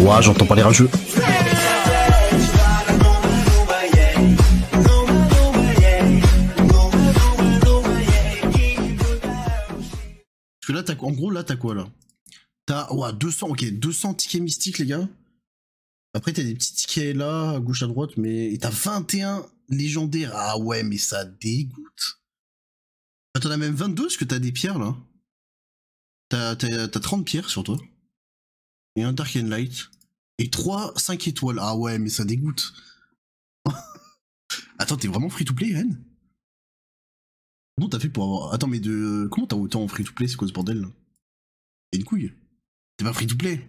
Ouah, j'entends parler un jeu. Parce que là, en gros, là, t'as quoi là T'as ouais, 200, ok, 200 tickets mystiques, les gars. Après, t'as des petits tickets là, à gauche, à droite, mais t'as 21 légendaires. Ah ouais, mais ça dégoûte. T'en as même 22 parce que t'as des pierres là. T'as 30 pierres sur toi et un Dark and Light, et 3 5 étoiles. Ah ouais, mais ça dégoûte. Attends, t'es vraiment free to play, Ren Comment t'as fait pour avoir. Attends, mais de. Comment t'as autant free to play C'est quoi ce bordel T'es une couille. T'es pas free to play.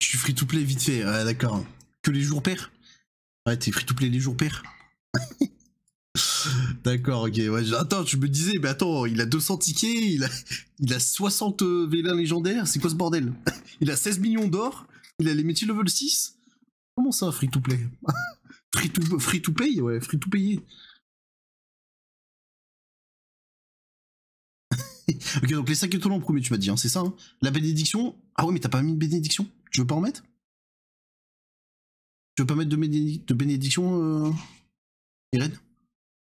Je suis free to play vite fait, ouais, d'accord. Que les jours pairs Ouais, t'es free to play les jours pairs. D'accord, ok. Ouais, attends, tu me disais, mais attends, il a 200 tickets, il a, il a 60 euh, vélins légendaires, c'est quoi ce bordel Il a 16 millions d'or, il a les métiers level 6 Comment ça, free to play free, to, pay, ouais, free to payer. ok, donc les 5 étoiles en premier, tu m'as dit, hein, c'est ça hein La bénédiction Ah ouais, mais t'as pas mis de bénédiction Tu veux pas en mettre Tu veux pas mettre de, bénédiction, euh, Irène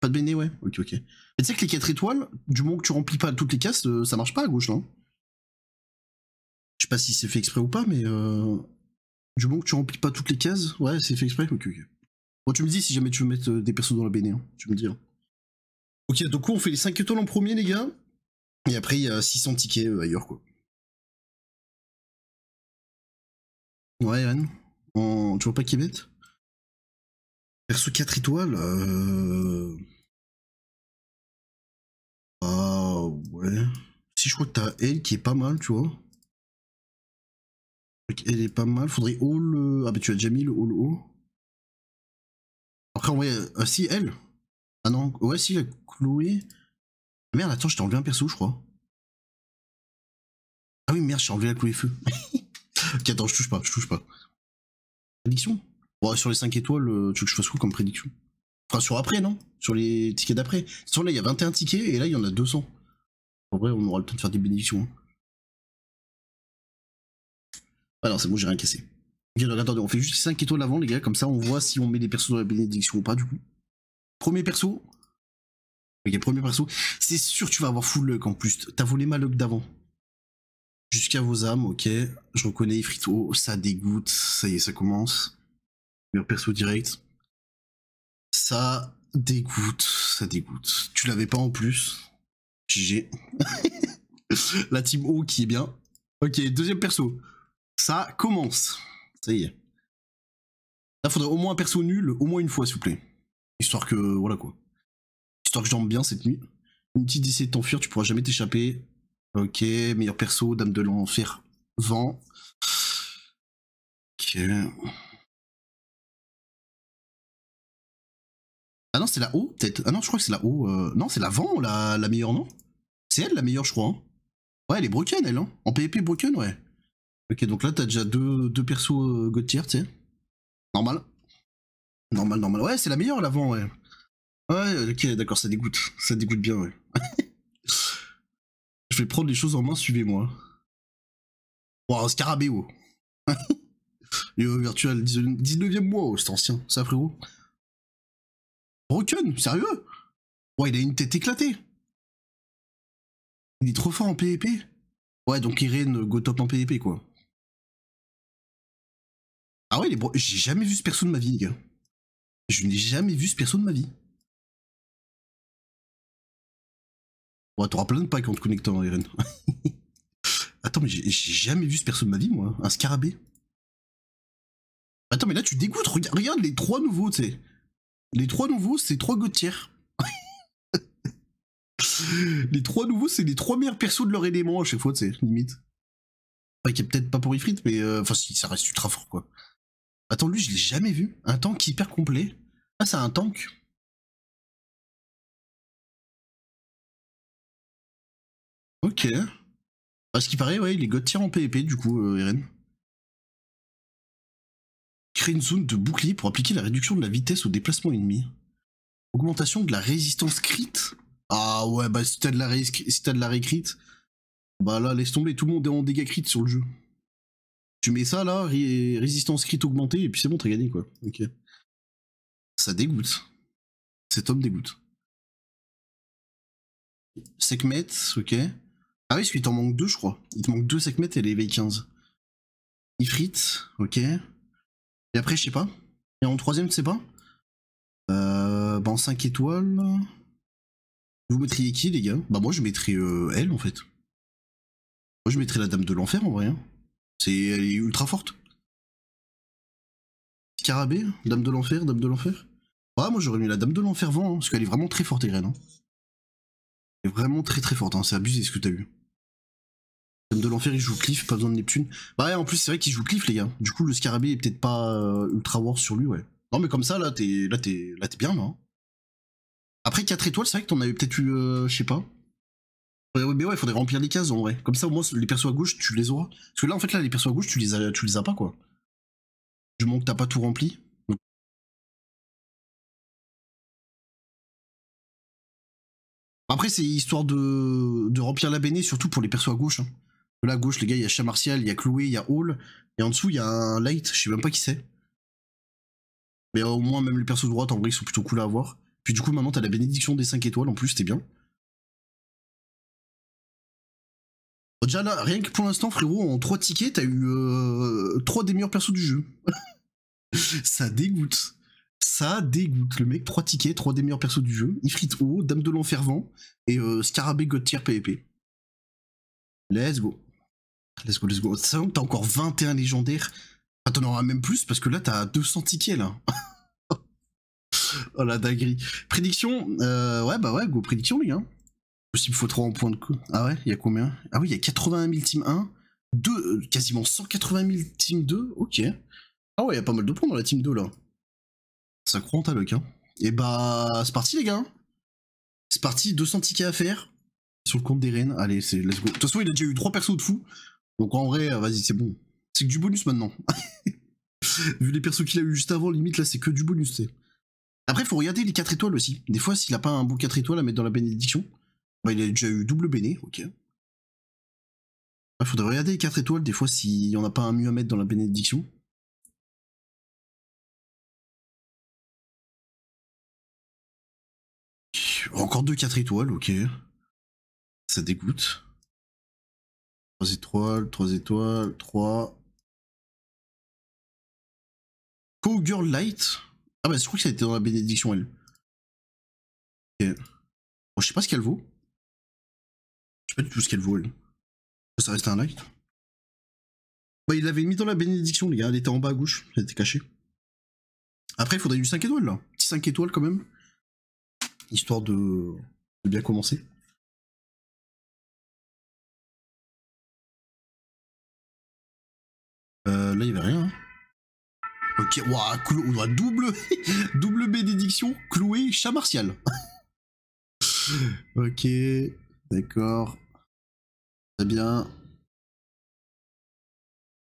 pas de béné, ouais. Ok, ok. Mais tu sais que les 4 étoiles, du moment que tu remplis pas toutes les cases, euh, ça marche pas à gauche, non Je sais pas si c'est fait exprès ou pas, mais euh, du moment que tu remplis pas toutes les cases, ouais, c'est fait exprès. Ok, ok. Bon, tu me dis si jamais tu veux mettre euh, des persos dans la béné, hein. tu me dis. Hein. Ok, donc on fait les 5 étoiles en premier, les gars. Et après, il y a 600 tickets ailleurs, quoi. Ouais, Ren. Tu vois pas qui est bête Perso 4 étoiles euh... Euh, ouais. Si je crois que t'as elle qui est pas mal, tu vois. Elle est pas mal. Faudrait all. Ah, bah tu as déjà mis le le haut. Après, en vrai, euh, si elle. Ah non, ouais, si, la Chloé. Ah, merde, attends, je t'ai enlevé un perso, je crois. Ah oui, merde, j'ai enlevé la Chloé Feu. ok, attends, je touche pas, je touche pas. Prédiction Ouais, sur les 5 étoiles, euh, tu veux que je fasse quoi comme prédiction Enfin, sur après, non Sur les tickets d'après. Sur là, il y a 21 tickets et là, il y en a 200. En vrai, on aura le temps de faire des bénédictions. Hein. Ah non, c'est bon, j'ai rien cassé. Bien, attendez, on fait juste 5 étoiles avant, les gars, comme ça on voit si on met des persos dans la bénédiction ou pas, du coup. Premier perso. Ok, premier perso. C'est sûr, tu vas avoir full luck en plus. T'as volé ma luck d'avant. Jusqu'à vos âmes, ok. Je reconnais frito. ça dégoûte. Ça y est, ça commence. Meilleur perso direct. Ça dégoûte, ça dégoûte. Tu l'avais pas en plus. GG. la team O qui est bien. Ok, deuxième perso. Ça commence. Ça y est. Là, faudrait au moins un perso nul, au moins une fois, s'il vous plaît. Histoire que, voilà quoi. Histoire que j'aime bien cette nuit. Une petite décès de t'enfuir, tu pourras jamais t'échapper. Ok, meilleur perso, dame de l'enfer, vent. Ok. Ah non, c'est la haut peut-être. Ah non, je crois que c'est la haut euh, Non, c'est l'avant la, la meilleure, non C'est elle la meilleure, je crois. Hein. ouais, elle est broken, elle. Hein en PvP broken, ouais. Ok, donc là, t'as déjà deux, deux persos euh, tu sais. Normal. Normal, normal. Ouais, c'est la meilleure, l'avant, ouais. Ouais, ok, d'accord, ça dégoûte. Ça dégoûte bien, ouais. Je vais prendre les choses en main, suivez-moi. Wow, Scarabéo. Le euh, virtuel, 19 e mois, oh, c'est ancien, ça frérot. Broken, sérieux Ouais, il a une tête éclatée. Il est trop fort en PvP. Ouais, donc Irene, euh, go top en PvP, quoi. Ah ouais, bro... j'ai jamais vu ce perso de ma vie, les gars. Je n'ai jamais vu ce perso de ma vie. Ouais, t'auras plein de packs en te connectant, Irene. Attends, mais j'ai jamais vu ce perso de ma vie, moi. Un scarabée. Attends, mais là, tu dégoûtes. Regarde, regarde les trois nouveaux, tu sais. Les trois nouveaux, c'est trois gouttières. les trois nouveaux, c'est les trois meilleurs persos de leur élément à chaque fois, c'est limite. Ouais, qui est peut-être pas pour Ifrit, mais euh, enfin, si, ça reste ultra fort, quoi. Attends, lui, je l'ai jamais vu. Un tank hyper complet. Ah, c'est un tank. Ok. Parce qu'il paraît, ouais, il est en PvP, du coup, Irene. Euh, Créer une zone de bouclier pour appliquer la réduction de la vitesse au déplacement ennemi. Augmentation de la résistance crit. Ah ouais, bah si t'as de la récrit. de la bah là laisse tomber, tout le monde est en dégâts crit sur le jeu. Tu mets ça là, résistance crit augmentée, et puis c'est bon, t'as gagné quoi. Ok. Ça dégoûte. Cet homme dégoûte. Sekhmet, ok. Ah oui, parce qu'il t'en manque deux, je crois. Il te manque deux Sekhmet et les 15 Ifrit, ok. Et après, je sais pas. Et en troisième, tu sais pas euh, Bah en 5 étoiles. Vous mettriez qui, les gars Bah moi, je mettrais euh, elle, en fait. Moi, je mettrais la Dame de l'Enfer, en vrai. Hein. C'est, elle est ultra forte. Scarabée, Dame de l'Enfer, Dame de l'Enfer. Bah moi, j'aurais mis la Dame de l'Enfer vent, hein, parce qu'elle est vraiment très forte, et Hein. Elle est vraiment très très forte, hein. c'est abusé ce que as vu comme de l'enfer, il joue Cliff, pas besoin de Neptune. Bah ouais, en plus, c'est vrai qu'il joue Cliff, les gars. Du coup, le scarabée est peut-être pas euh, ultra war sur lui, ouais. Non, mais comme ça, là, t'es là, t'es là, t'es bien, là. Hein. Après 4 étoiles, c'est vrai que t'en avais peut-être eu, euh, je sais pas. Ouais, mais ouais, il faudrait remplir les cases en vrai. Comme ça, au moins, les persos à gauche, tu les auras. Parce que là, en fait, là, les persos à gauche, tu les as, tu les as pas, quoi. Du moment que t'as pas tout rempli. Après, c'est histoire de... de remplir la béné, surtout pour les persos à gauche. Hein. Là, à gauche, les gars, il y a Chat Martial, il y a Chloé, il y a Hall. Et en dessous, il y a un Light, je sais même pas qui c'est. Mais au moins, même les persos de droite, en vrai, ils sont plutôt cool à voir. Puis du coup, maintenant, t'as la bénédiction des 5 étoiles en plus, c'était bien. Déjà là, rien que pour l'instant, frérot, en 3 tickets, t'as eu 3 euh, des meilleurs persos du jeu. ça dégoûte. Ça dégoûte. Le mec, 3 tickets, 3 des meilleurs persos du jeu. Ifrit O Dame de l'Enfervent et euh, Scarabée God Tier PvP. Let's go. Let's go, let's go. Ça t'as encore 21 légendaires. Ah, t'en auras même plus parce que là, t'as 200 tickets là. oh la dinguerie. Prédiction euh, Ouais, bah ouais, go prédiction, les gars. Possible faut 3 en points de coup. Ah ouais, il y a combien Ah oui, il y a 81 000 team 1, 2, euh, quasiment 180 000 team 2. Ok. Ah ouais, il y a pas mal de points dans la team 2 là. Ça croit en ta hein. Et eh bah, c'est parti, les gars. C'est parti, 200 tickets à faire sur le compte des reines. Allez, c'est let's go. De toute façon, il a déjà eu 3 persos de fou. Donc en vrai, euh, vas-y, c'est bon. C'est que du bonus maintenant. Vu les persos qu'il a eu juste avant, limite là, c'est que du bonus, sais. Après, faut regarder les 4 étoiles aussi. Des fois, s'il a pas un beau 4 étoiles à mettre dans la bénédiction, bah, il a déjà eu double béné, ok. Il faudrait regarder les 4 étoiles, des fois, s'il n'y en a pas un mieux à mettre dans la bénédiction. Encore 2 4 étoiles, ok. Ça dégoûte. 3 étoiles, 3 étoiles, 3. co Light Ah bah je crois que ça a été dans la bénédiction elle. Ok. Bon, je sais pas ce qu'elle vaut. Je sais pas du tout ce qu'elle vaut elle. Ça reste un light. Bah, il l'avait mis dans la bénédiction, les gars. Elle était en bas à gauche. Elle était cachée. Après, il faudrait du 5 étoiles, là. Petit 5 étoiles, quand même. Histoire de, de bien commencer. là il y avait rien. Hein. Ok, waouh, double, double bénédiction, cloué, chat martial. ok, d'accord. Très bien.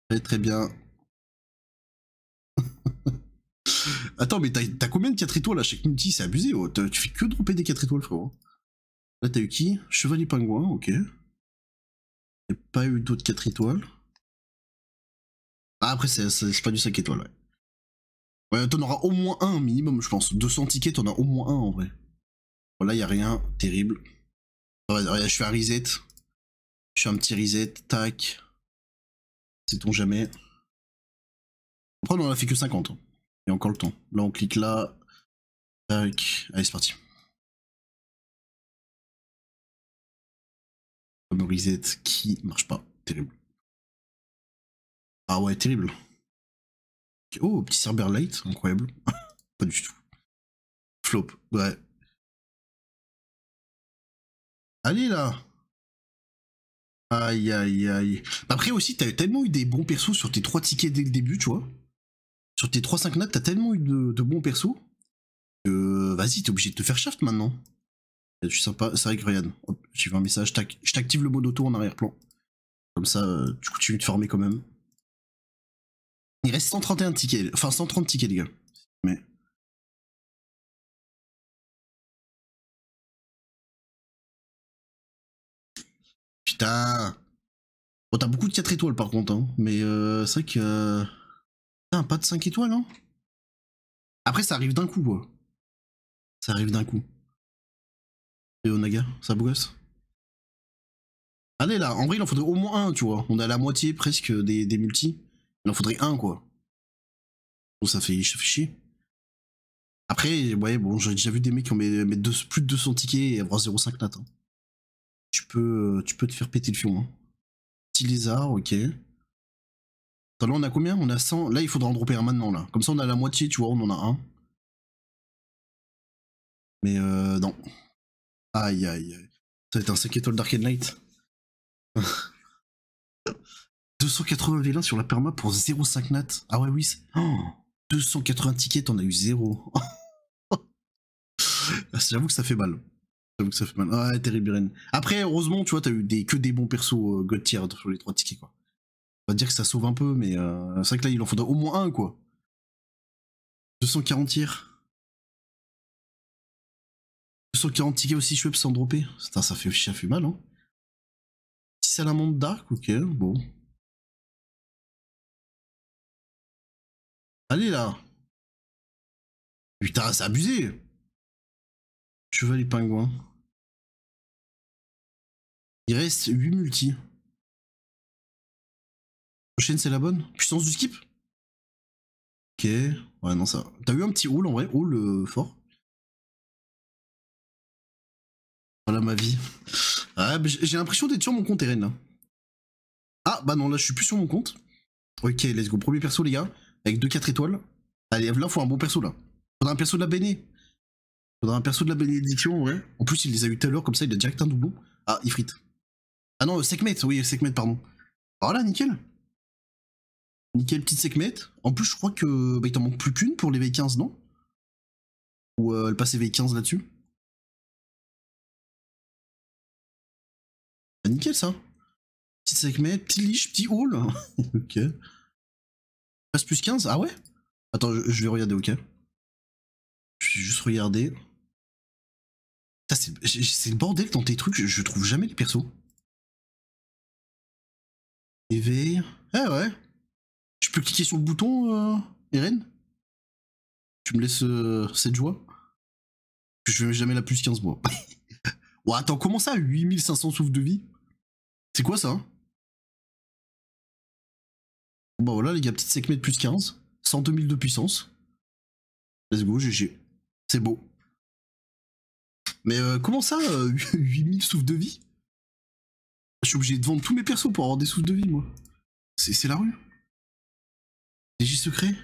Très très bien. Attends, mais t'as combien de 4 étoiles à chaque multi C'est abusé, oh, tu fais que dropper des 4 étoiles, frérot. Là, t'as eu qui Chevalier pingouin, ok. J'ai pas eu d'autres 4 étoiles. Bah, après, c'est pas du 5 étoiles, ouais. Ouais, t'en auras au moins un minimum, je pense. 200 tickets, t'en as au moins un en vrai. Voilà, il y a rien, terrible. Je fais un reset. Je suis un petit reset, tac. c'est ton jamais. Après, on en a fait que 50. Hein. Il y encore le temps. Là, on clique là. Tac. Allez, c'est parti. Comme reset qui marche pas. Terrible. Ah ouais, terrible. Oh, petit Cerber Light, incroyable. pas du tout. Flop, ouais. Allez là Aïe aïe aïe. Après aussi, t'as tellement eu des bons persos sur tes trois tickets dès le début, tu vois. Sur tes 3-5 notes, t'as tellement eu de, bons persos que vas-y, t'es obligé de te faire shaft maintenant. Je suis sympa, c'est vrai que Ryan. j'ai vu un message, je t'active le mode auto en arrière-plan. Comme ça, euh, tu continues de former quand même. Il reste 131 tickets, enfin 130 tickets les gars. Mais... Putain Bon t'as beaucoup de 4 étoiles par contre, hein. mais euh, c'est vrai que... Euh, putain, pas de 5 étoiles, hein Après ça arrive d'un coup quoi. Ça arrive d'un coup. Et Onaga, oh, ça bougasse Allez là, en vrai il en faudrait au moins un, tu vois. On a la moitié presque des, des multis. Il en faudrait un, quoi. Bon, ça fait, chier. Après, ouais, bon, j'ai déjà vu des mecs qui ont mis, euh, plus de 200 tickets et avoir 0,5 nat. Hein. Tu, peux, euh, tu peux te faire péter le fion. Hein. Petit lézard, ok. Attends, là, on a combien On a 100. Là, il faudra en dropper un maintenant, là. Comme ça, on a la moitié, tu vois, on en a un. Mais euh, non. Aïe, aïe, aïe. Ça va être un 5 étoiles Dark Light. 280 vélins sur la perma pour 0,5 nat. Ah ouais, oui. 280 tickets, on a eu 0. Ah, j'avoue que ça fait mal. J'avoue que ça fait mal. Ah, terrible, Après, heureusement, tu vois, t'as eu des, que des bons persos euh, God tier sur les 3 tickets, quoi. On va dire que ça sauve un peu, mais euh, c'est vrai que là, il en faudrait au moins un, quoi. 240 tiers 240 tickets aussi, Schweppes sans dropper. Putain, ça fait, ça fait mal, hein. la montre Dark, ok, bon. Allez là Putain, c'est abusé Chevalier pingouin. Il reste 8 multi. prochaine, c'est la bonne Puissance du skip Ok. Ouais, non, ça. T'as eu un petit haul en vrai Haul euh, fort Voilà ma vie. Ah, j'ai l'impression d'être sur mon compte Eren là. Ah, bah non, là je suis plus sur mon compte. Ok, let's go. Premier perso, les gars avec 2 4 étoiles. Allez, là, faut un bon perso là. Faudra un perso de la Béné. Faudra un perso de la bénédiction, ouais. En plus, il les a eu tout à l'heure, comme ça, il a direct un doublon. Ah, Ifrit. Ah non, euh, Sekhmet, oui, Sekhmet, pardon. Voilà, ah, nickel. Nickel, petite Sekhmet. En plus, je crois que bah, il t'en manque plus qu'une pour les V15, non Ou euh, elle passe V15 là-dessus bah, Nickel, ça. Petite Sekhmet, petit Lich, petit Hall. ok. Passe plus 15 Ah ouais Attends, je, vais regarder, ok. Je vais juste regarder. C'est le bordel dans tes trucs, je, trouve jamais les perso. Éveil. Ah ouais. Je peux cliquer sur le bouton, euh, Eren Tu me laisses euh, cette joie Je vais jamais la plus 15 moi. ouais, attends, comment ça 8500 souffles de vie C'est quoi ça Bon, voilà, les gars, petite Sekhmet plus 15. 102 000 de puissance. Let's go, GG. C'est beau. Mais euh, comment ça, 8000 euh, souffles de vie Je suis obligé de vendre tous mes persos pour avoir des souffles de vie, moi. C'est la rue. juste secret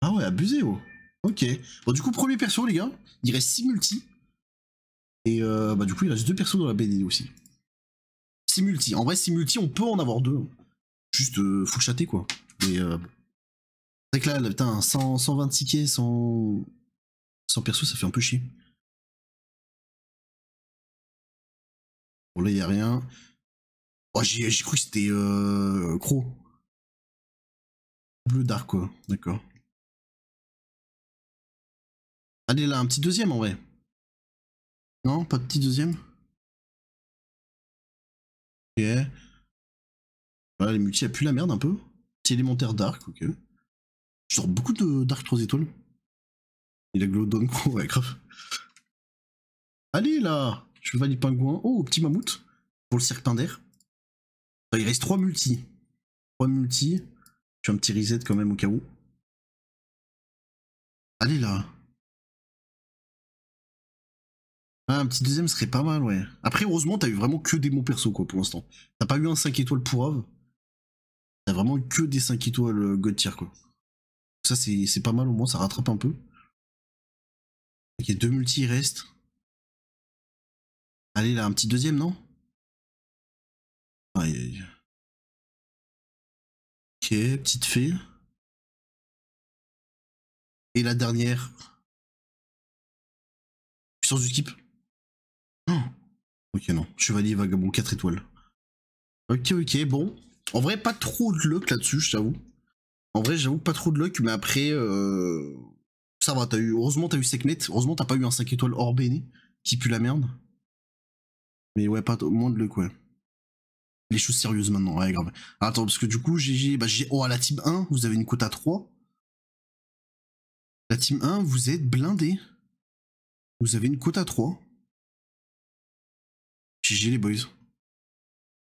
Ah ouais, abusé, oh. Ok. Bon, du coup, premier perso, les gars. Il reste 6 multi. Et euh, bah, du coup, il reste deux persos dans la BD aussi. 6 multi. En vrai, 6 multi, on peut en avoir deux. Oh juste euh, faut chater quoi. Mais euh, c'est que là, putain, 100, 126 k sans, sans perso, ça fait un peu chier. Bon, là, il a rien. Oh, j'ai cru que c'était euh, Bleu Dark, quoi. D'accord. Allez, là, un petit deuxième, en vrai. Non, pas de petit deuxième Ok. Voilà, bah, les multi a plus la merde un peu. Petit élémentaire Dark, ok. Je sors beaucoup de Dark 3 étoiles. Il a Glowdown, ouais, grave. Allez là Je valide pingouin. Oh, petit mammouth. Pour le serpent d'air. Bah, il reste 3 multi. 3 multi. Je fais un petit reset quand même au cas où. Allez là. Ah, un petit deuxième serait pas mal, ouais. Après, heureusement, t'as eu vraiment que des mots perso, quoi, pour l'instant. T'as pas eu un 5 étoiles pour Av t'as vraiment que des 5 étoiles euh, God tier quoi. Ça c'est pas mal au moins, ça rattrape un peu. Ok, deux multi, il Allez là, un petit deuxième, non Aïe aïe. Ok, petite fée. Et la dernière. Puissance du type. Oh. Ok, non. Chevalier vagabond 4 étoiles. Ok, ok, bon. En vrai, pas trop de luck là-dessus, je t'avoue. En vrai, j'avoue pas trop de luck, mais après, euh, ça va, t'as eu. Heureusement, t'as eu net. Heureusement, t'as pas eu un 5 étoiles hors béni qui pue la merde. Mais ouais, pas moins de luck, ouais. Les choses sérieuses maintenant, ouais, grave. Attends, parce que du coup, GG, bah, j'ai. Oh, à la team 1, vous avez une cote à 3. La team 1, vous êtes blindé. Vous avez une cote à 3. GG les boys.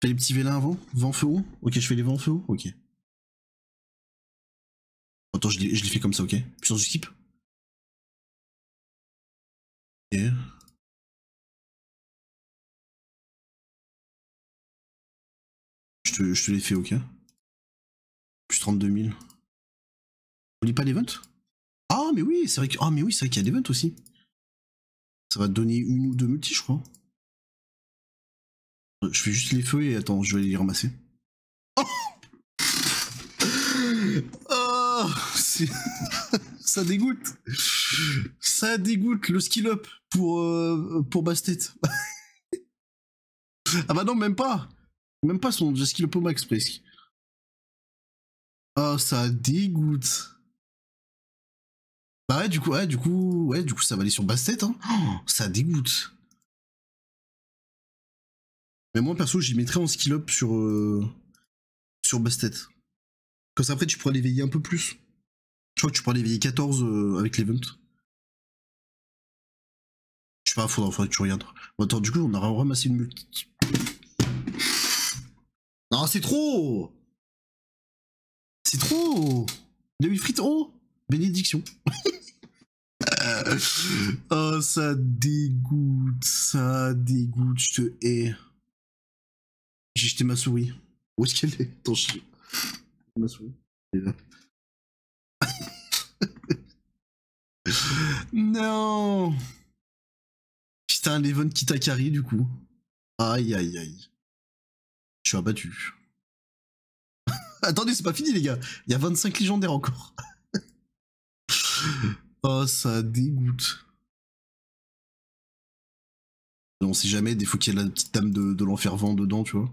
T'as les petits vélins avant Vent feu haut Ok, je fais les vents feu haut Ok. Attends, je les, fais comme ça, ok Puissance du skip Ok. Je te, les fais, ok Plus 32 000. On lit pas les ventes. Ah, mais oui, c'est vrai qu'il ah, oui, qu'il y a des ventes aussi. Ça va donner une ou deux multi, je crois. Je fais juste les feux et attends, je vais les ramasser. Oh, ah, Ça dégoûte Ça dégoûte le skill up pour, euh, pour Bastet. ah bah non, même pas Même pas, son skill up au max presque. Oh, ça dégoûte Bah ouais, du coup, ouais, du coup, ouais, du coup, ça va aller sur Bastet, hein. Oh. ça dégoûte mais moi, perso, j'y mettrais en skill up sur, euh, sur Bastet. Comme ça, après, tu pourras l'éveiller un peu plus. Je crois que tu pourras l'éveiller 14 euh, avec l'event. Je sais pas, faudra, faudra que tu regardes. Bon, attends, du coup, on aura ramassé une multi. Non, c'est trop C'est trop une frites, oh Bénédiction. oh, ça dégoûte, ça dégoûte, je te hais. J'ai jeté ma souris. Où est-ce qu'elle est Ton chien. Ma souris. Elle est là. non Putain, Levon qui t'a carré du coup. Aïe aïe aïe. Je suis abattu. Attendez, c'est pas fini les gars. Il y a 25 légendaires encore. oh, ça dégoûte. On sait jamais, des fois qu'il y a la petite dame de, de l'enfer vent dedans, tu vois.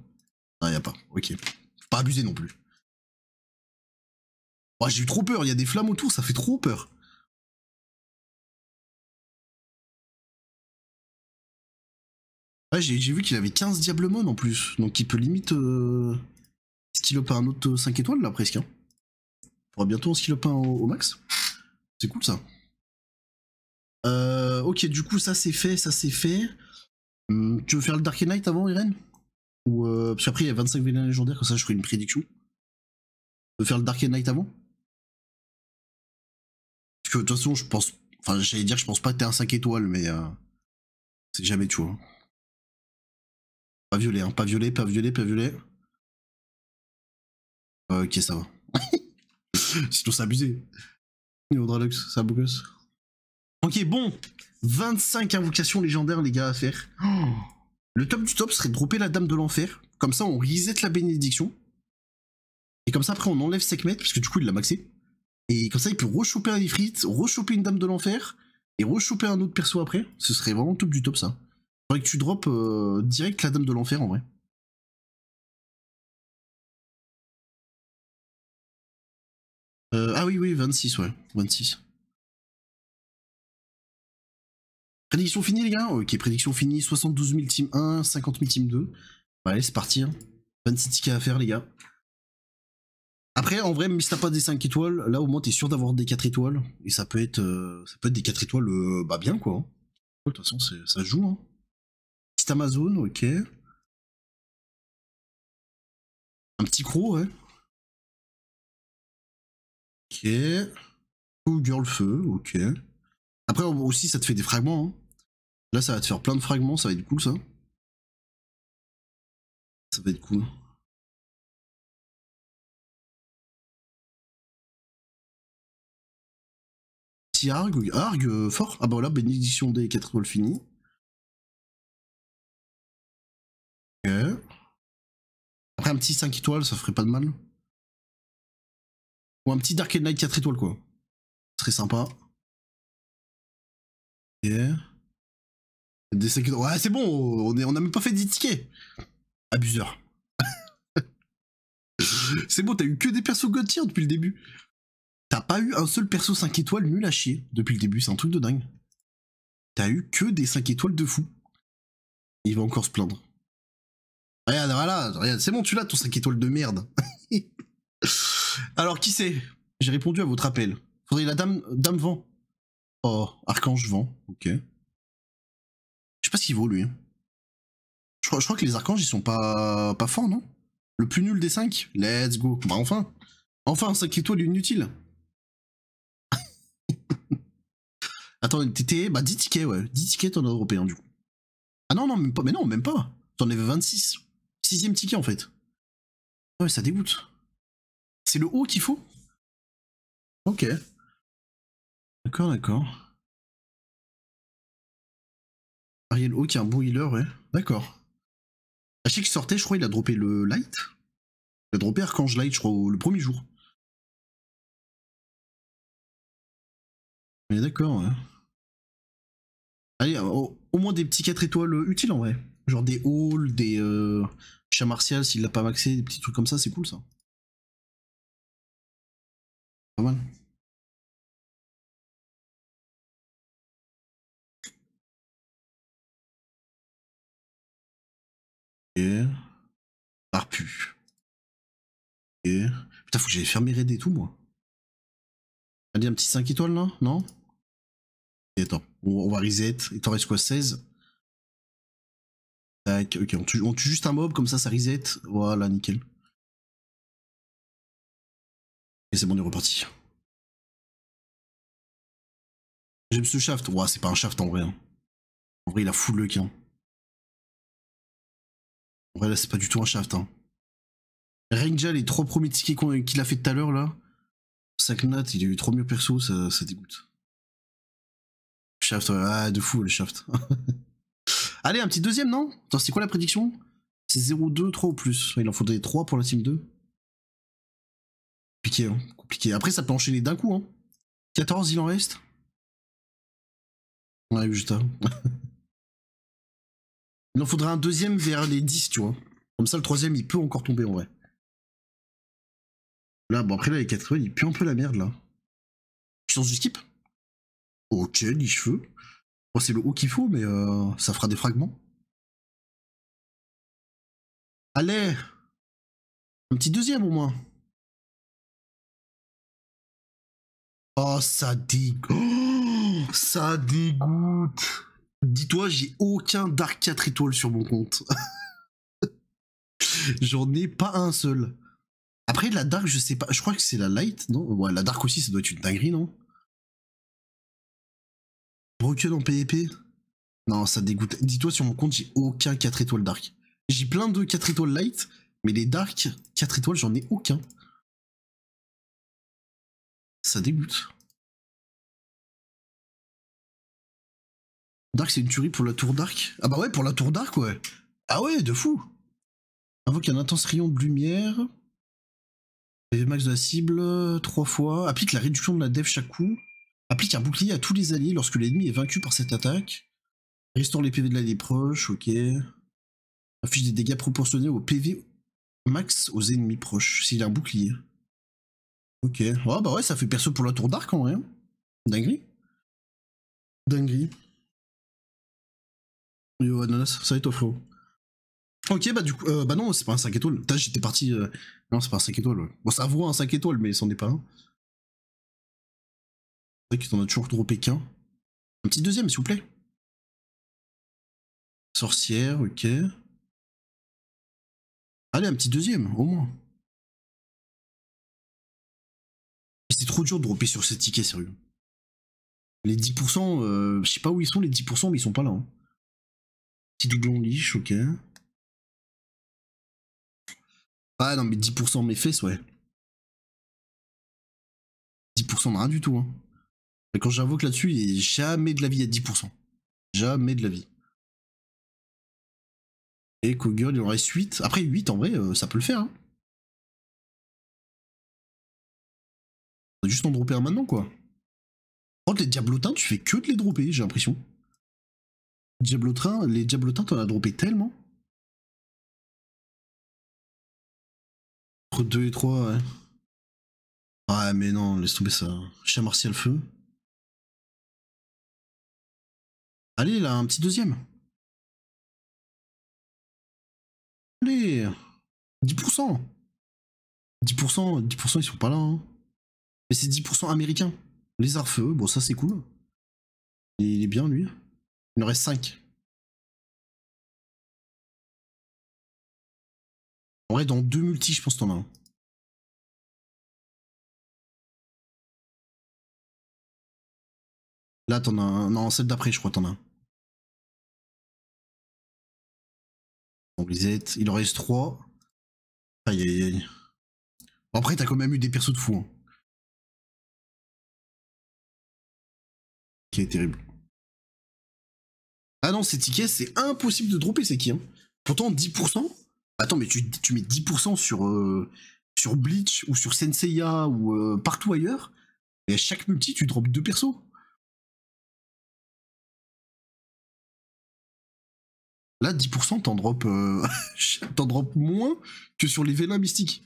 Ah, y a pas. Ok. Faut pas abuser non plus. Oh, j'ai eu trop peur. Il y a des flammes autour, ça fait trop peur. j'ai vu qu'il avait 15 Diablemon en plus. Donc il peut limite euh, à un autre 5 étoiles là presque. On hein. pourra bientôt en skill-up au, au max. C'est cool ça. Euh, ok, du coup, ça c'est fait, ça c'est fait. Hmm, tu veux faire le Dark Knight avant, Irène puis après euh, parce qu'après il y a 25 vilains légendaires, comme ça je ferai une prédiction. De faire le Dark Knight avant Parce que de toute façon je pense. Enfin j'allais dire je pense pas que t'es un 5 étoiles, mais euh, c'est jamais tout vois. Pas violet, hein, pas violet, pas violet, pas violet. Euh, ok ça va. Sinon c'est abusé. Néodralux, ça gosse. Ok bon 25 invocations légendaires les gars à faire. Oh. Le top du top serait de dropper la dame de l'enfer. Comme ça, on reset la bénédiction. Et comme ça, après, on enlève Sekhmet, parce que du coup, il l'a maxé. Et comme ça, il peut rechoper un Ifrit, rechoper une dame de l'enfer, et rechoper un autre perso après. Ce serait vraiment top du top, ça. Faudrait que tu drops euh, direct la dame de l'enfer, en vrai. Euh, ah oui, oui, 26, ouais. 26. Prédiction finie, les gars Ok, prédiction finie. 72 000 team 1, 50 000 team 2. Allez, c'est parti. Hein. 26 tickets à faire, les gars. Après, en vrai, même si t'as pas des 5 étoiles, là, au moins, t'es sûr d'avoir des 4 étoiles. Et ça peut être, euh, ça peut être des 4 étoiles euh, bah, bien, quoi. Hein. De toute façon, ça se joue. Hein. Amazon, ok. Un petit croc, ouais. Ok. girl Feu, ok. Après, aussi, ça te fait des fragments. Hein. Là, ça va te faire plein de fragments, ça va être cool ça. Ça va être cool. Petit Arg, argue euh, fort. Ah bah voilà, bénédiction des 4 étoiles, finies. Ok. Après un petit 5 étoiles, ça ferait pas de mal. Ou un petit Dark Knight 4 étoiles quoi. Ce serait sympa. Ok. Des Ouais, c'est bon, on est on même pas fait 10 tickets. Abuseur. c'est bon, t'as eu que des persos God depuis le début. T'as pas eu un seul perso 5 étoiles nul à chier depuis le début, c'est un truc de dingue. T'as eu que des 5 étoiles de fou. Il va encore se plaindre. Regarde, voilà, c'est bon, tu l'as ton 5 étoiles de merde. Alors, qui c'est J'ai répondu à votre appel. Faudrait la dame, dame vent. Oh, archange vent, ok. Je sais pas ce qu'il vaut lui. Hein. Je crois, que les archanges ils sont pas, pas forts, non Le plus nul des 5 Let's go. Bah enfin Enfin, 5 étoiles inutile Attends, t'étais. Bah 10 tickets, ouais. 10 tickets en européen du coup. Ah non, non, même pas. Mais non, même pas. T'en avais 26. Sixième ticket en fait. Ah ouais, ça dégoûte. C'est le haut qu'il faut Ok. D'accord, d'accord. Ariel Hawk est un bon healer, ouais. D'accord. À bah, chaque qu'il sortait, je crois, il a droppé le Light. Il a droppé Archange Light, je crois, le premier jour. Mais d'accord, ouais. Allez, euh, au, moins des petits 4 étoiles euh, utiles en vrai. Genre des halls, des euh, chats martial s'il l'a pas maxé, des petits trucs comme ça, c'est cool ça. Pas mal. Pu Et... Putain, faut que j'aille faire mes raids et tout, moi. dit un petit 5 étoiles, là Non et Attends, on va reset. Et t'en reste quoi 16 Tac, ok, on tue, juste un mob, comme ça, ça reset. Voilà, nickel. Et c'est bon, on est reparti. J'aime ce shaft. Ouah, c'est pas un shaft en vrai. Hein. En vrai, il a full le hein. Ouais, là, c'est pas du tout un shaft. Hein. les trois premiers tickets qu'il a fait tout à l'heure, là. Saknat, il a eu trop mieux perso, ça, dégoûte. Shaft, ouais, ah, de fou, le shaft. Allez, un petit deuxième, non Attends, c'est quoi la prédiction C'est 0, 2, 3 ou plus. Il en faudrait 3 pour la team 2. Compliqué, hein Compliqué. Après, ça peut enchaîner d'un coup, hein 14, il en reste. Ouais arrive juste à. Il en faudrait un deuxième vers les 10, tu vois. Comme ça, le troisième, il peut encore tomber en vrai. Là, bon, après, là, les 80, il pue un peu la merde, là. Je sens du skip Ok, les cheveux. Bon, c'est le haut qu'il faut, mais euh, ça fera des fragments. Allez Un petit deuxième, au moins. Oh, ça dégoûte. ça dégoûte. Dis-toi, j'ai aucun Dark 4 étoiles sur mon compte. J'en ai pas un seul. Après, la Dark, je sais pas. Je crois que c'est la Light, non Ouais, la Dark aussi, ça doit être une dinguerie, non Broken en PvP e Non, ça dégoûte. Dis-toi, sur mon compte, j'ai aucun 4 étoiles Dark. J'ai plein de 4 étoiles Light, mais les Dark 4 étoiles, j'en ai aucun. Ça dégoûte. Dark, c'est une tuerie pour la tour d'arc. Ah bah ouais, pour la tour d'arc, ouais. Ah ouais, de fou. Invoque un intense rayon de lumière. PV max de la cible, euh, trois fois. Applique la réduction de la def chaque coup. Applique un bouclier à tous les alliés lorsque l'ennemi est vaincu par cette attaque. Restaure les PV de l'allié proche, ok. Affiche des dégâts proportionnés au PV max aux ennemis proches, s'il a un bouclier. Ok. oh, bah ouais, ça fait perso pour la tour d'arc en vrai. Hein. Dinguerie. Dinguerie. Yo, Ananas, ça va et toi, frérot Ok, bah du coup, euh, bah non, c'est pas un 5 étoiles. T'as, j'étais parti. Euh, non, c'est pas un 5 étoiles. Bon, ça vaut un 5 étoiles, mais c'en est pas un. C'est vrai qu'il t'en a toujours droppé qu'un. Un petit deuxième, s'il vous plaît. Sorcière, ok. Allez, un petit deuxième, au moins. C'est trop dur de dropper sur ces tickets, sérieux. Les 10%, euh, je sais pas où ils sont, les 10%, mais ils sont pas là. Hein. Petit doublon liche, ok. Ah non, mais 10% mes fesses, ouais. 10% rien du tout. Hein. Et quand j'avoue que là-dessus, il jamais de la vie à 10%. Jamais de la vie. Et Cougar il en reste 8. Après, 8, en vrai, euh, ça peut le faire. Hein. juste en dropper un maintenant, quoi. Oh les diablotins, tu fais que de les dropper, j'ai l'impression. Diablotin, les Diablotins, t'en as droppé tellement Entre 2 et 3, ouais. Ouais mais non, laisse tomber ça. Chien martial feu. Allez, là, un petit deuxième. Allez 10% 10% 10% ils sont pas là. Hein. Mais c'est 10% américains. Les feu bon ça c'est cool. Il est bien lui. Il en reste 5. On est dans deux multis, je pense t'en as un. Là, t'en as un. Non, celle d'après, je crois, t'en as un. les il en reste 3. Aïe, aïe, aïe. après, t'as quand même eu des persos de fou. Hein. Qui est terrible. Ah non, ces tickets, c'est impossible de dropper, c'est qui hein Pourtant, 10% bah Attends, mais tu, mets 10% sur, euh, sur Bleach ou sur Senseiya ou euh, partout ailleurs, et à chaque multi, tu drops deux persos. Là, 10%, t'en drops, euh, drop moins que sur les vélins mystiques.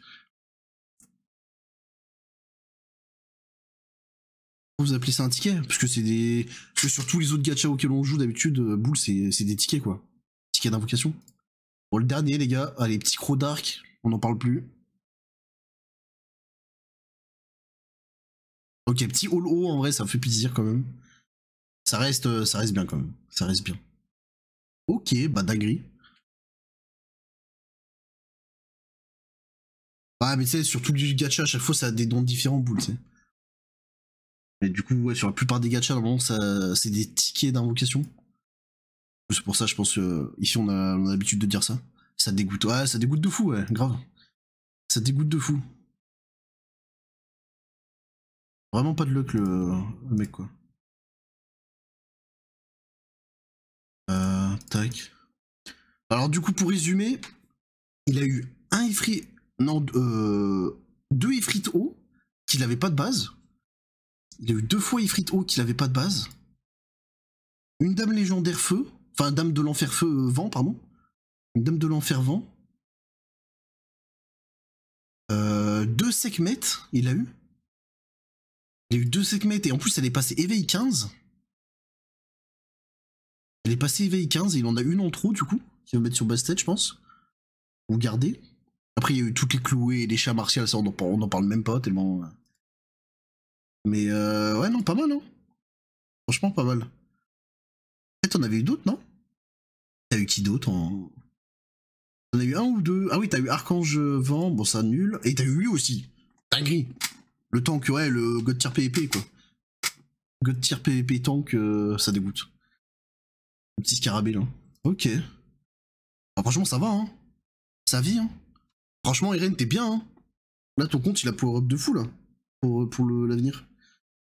vous appelez ça un ticket Parce que c'est des. que sur tous les autres gachas auxquels on joue d'habitude, euh, boule, c'est, des tickets quoi. Tickets d'invocation. Bon, le dernier, les gars. Allez, petit croc d'arc, on n'en parle plus. Ok, petit holo en vrai, ça me fait plaisir quand même. Ça reste, euh, ça reste bien quand même. Ça reste bien. Ok, bah d'agri. Bah mais tu sais, sur tout du gacha, à chaque fois ça a des dons différents boules, tu sais. Mais du coup, ouais, sur la plupart des gachas, normalement, c'est des tickets d'invocation. C'est pour ça, je pense, que ici, on a, l'habitude de dire ça. Ça dégoûte, ouais, ça dégoûte de fou, ouais, grave. Ça dégoûte de fou. Vraiment pas de luck, le, mec, quoi. Euh, tac. Alors, du coup, pour résumer, il a eu un ifrit, non, euh, deux ifrit haut, qu'il n'avait pas de base, il a eu deux fois Ifrit Haut qui n'avait pas de base. Une dame légendaire feu, enfin dame de l'enfer feu euh, vent, pardon. Une dame de l'enfer vent. Euh, deux Sekhmet, il a eu. Il a eu deux Sekhmet et en plus elle est passée éveil 15. Elle est passée éveil 15 et il en a une en trop du coup, Qui va mettre sur Bastet, je pense. Ou garder. Après, il y a eu toutes les clouées et les chats martiaux, ça on n'en parle même pas tellement. Euh, mais euh, ouais, non, pas mal, non hein. Franchement, pas mal. Peut-être on avait eu d'autres, non T'as eu qui d'autre en... T'en as eu un ou deux Ah oui, t'as eu Archange euh, Vent, bon, ça nul. Et t'as eu lui aussi. Dinguerie. Le tank, ouais, le God Tier PvP, e quoi. God Tier PvP e tank, euh, ça dégoûte. Le petit scarabée, là. Ok. Ah, franchement, ça va, hein. Ça vit, hein. Franchement, Irene, t'es bien, hein. Là, ton compte, il a pour up de fou, là. Pour, euh, pour l'avenir.